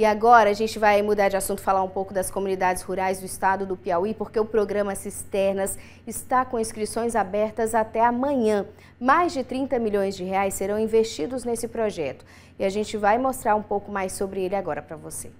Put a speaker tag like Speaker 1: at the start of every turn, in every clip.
Speaker 1: E agora a gente vai mudar de assunto, falar um pouco das comunidades rurais do estado do Piauí, porque o programa Cisternas está com inscrições abertas até amanhã. Mais de 30 milhões de reais serão investidos nesse projeto. E a gente vai mostrar um pouco mais sobre ele agora para você.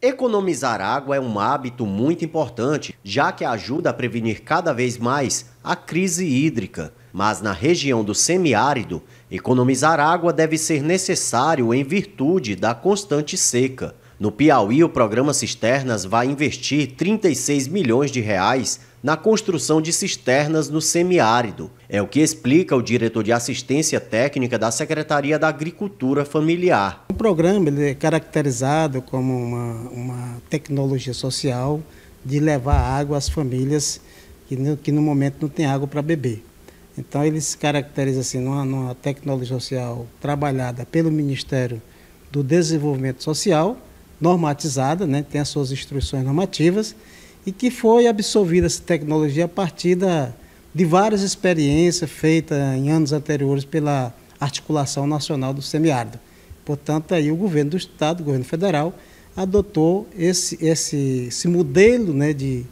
Speaker 1: Economizar água é um hábito muito importante, já que ajuda a prevenir cada vez mais a crise hídrica. Mas na região do semiárido, economizar água deve ser necessário em virtude da constante seca. No Piauí, o programa Cisternas vai investir 36 milhões de reais na construção de cisternas no semiárido. É o que explica o diretor de assistência técnica da Secretaria da Agricultura Familiar.
Speaker 2: O programa é caracterizado como uma, uma tecnologia social de levar água às famílias que no, que no momento não tem água para beber. Então ele se caracteriza assim numa, numa tecnologia social trabalhada pelo Ministério do Desenvolvimento Social, normatizada, né, tem as suas instruções normativas, e que foi absorvida essa tecnologia a partir da, de várias experiências feitas em anos anteriores pela Articulação Nacional do Semiárido. Portanto, aí o governo do Estado, o governo federal, adotou esse, esse, esse modelo né, de,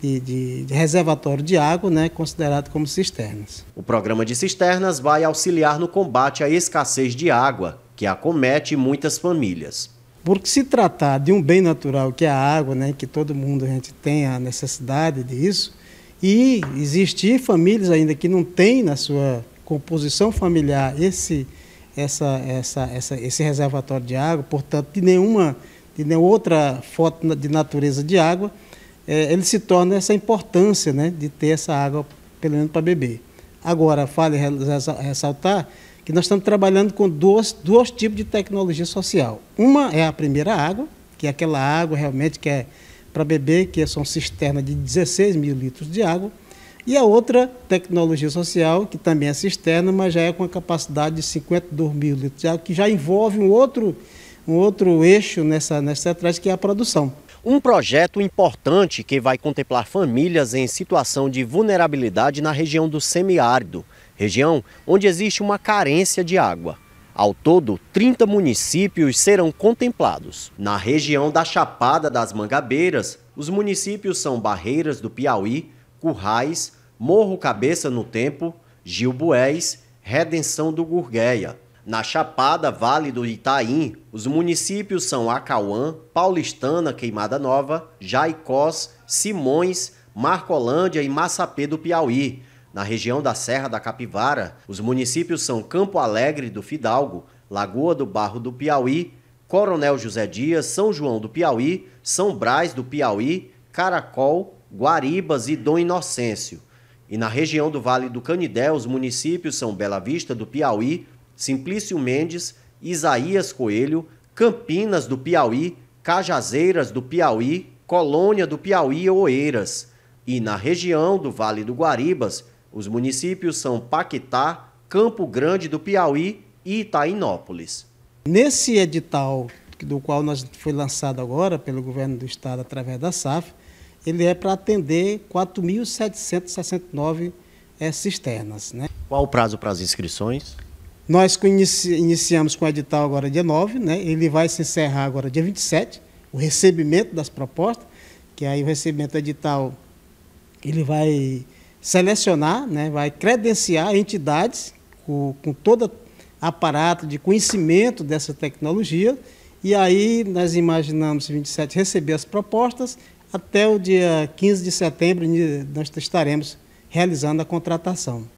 Speaker 2: de, de, de, reservatório de água, né, considerado como cisternas.
Speaker 1: O programa de cisternas vai auxiliar no combate à escassez de água, que acomete muitas famílias.
Speaker 2: Porque se tratar de um bem natural, que é a água, né, que todo mundo a gente tem a necessidade disso, e existir famílias ainda que não têm na sua composição familiar esse, essa, essa, essa, esse reservatório de água, portanto, de nenhuma, de nenhuma outra foto de natureza de água, é, ele se torna essa importância né, de ter essa água, pelo menos para beber. Agora, vale ressaltar que nós estamos trabalhando com dois, dois tipos de tecnologia social. Uma é a primeira água, que é aquela água realmente que é para beber, que é uma cisterna de 16 mil litros de água. E a outra tecnologia social, que também é cisterna, mas já é com a capacidade de 52 mil litros de água, que já envolve um outro, um outro eixo nessa, nessa atrás, que é a produção. Um projeto importante que vai contemplar famílias
Speaker 1: em situação de vulnerabilidade na região do semiárido, região onde existe uma carência de água. Ao todo, 30 municípios serão contemplados. Na região da Chapada das Mangabeiras, os municípios são Barreiras do Piauí, Currais, Morro Cabeça no Tempo, Gilbués, Redenção do Gurgueia. Na Chapada, Vale do Itaim, os municípios são Acauã, Paulistana, Queimada Nova, Jaicós, Simões, Marcolândia e Massapê do Piauí. Na região da Serra da Capivara, os municípios são Campo Alegre do Fidalgo, Lagoa do Barro do Piauí, Coronel José Dias, São João do Piauí, São Brás do Piauí, Caracol, Guaribas e Dom Inocêncio. E na região do Vale do Canidé, os municípios são Bela Vista do Piauí, Simplício Mendes, Isaías Coelho, Campinas do Piauí, Cajazeiras do Piauí, Colônia do Piauí e Oeiras. E na região do Vale do Guaribas, os municípios são Paquetá, Campo Grande
Speaker 2: do Piauí e Itainópolis. Nesse edital, do qual nós foi lançado agora pelo governo do estado através da SAF, ele é para atender 4.769 é, eh, cisternas. Né?
Speaker 1: Qual o prazo para as inscrições?
Speaker 2: Nós iniciamos com o edital agora dia 9, né? ele vai se encerrar agora dia 27, o recebimento das propostas, que aí o recebimento do edital ele vai selecionar, né? vai credenciar entidades com, com todo aparato de conhecimento dessa tecnologia, e aí nós imaginamos 27 receber as propostas, até o dia 15 de setembro nós estaremos realizando a contratação.